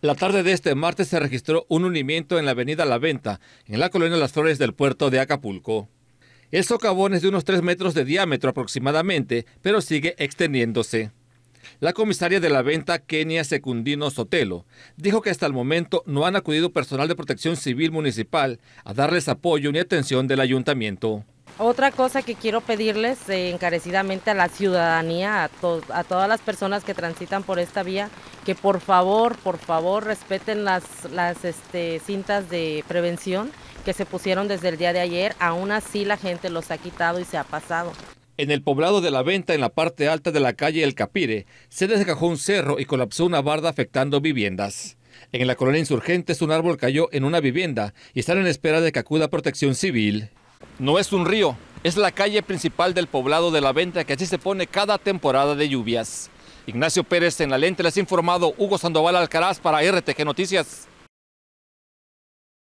La tarde de este martes se registró un hundimiento en la avenida La Venta, en la colonia Las Flores del puerto de Acapulco. El socavón es de unos 3 metros de diámetro aproximadamente, pero sigue extendiéndose. La comisaria de la venta, Kenia Secundino Sotelo, dijo que hasta el momento no han acudido personal de protección civil municipal a darles apoyo ni atención del ayuntamiento. Otra cosa que quiero pedirles eh, encarecidamente a la ciudadanía, a, todas las personas que transitan por esta vía, que por favor, por favor respeten las, las este, cintas de prevención que se pusieron desde el día de ayer. Aún así la gente los ha quitado y se ha pasado. En el poblado de La Venta, en la parte alta de la calle El Capire, se desgajó un cerro y colapsó una barda afectando viviendas. En la colonia Insurgentes un árbol cayó en una vivienda y están en espera de que acuda protección civil. No es un río, es la calle principal del poblado de La Venta que así se pone cada temporada de lluvias. Ignacio Pérez en la lente les ha informado Hugo Sandoval Alcaraz para RTG Noticias.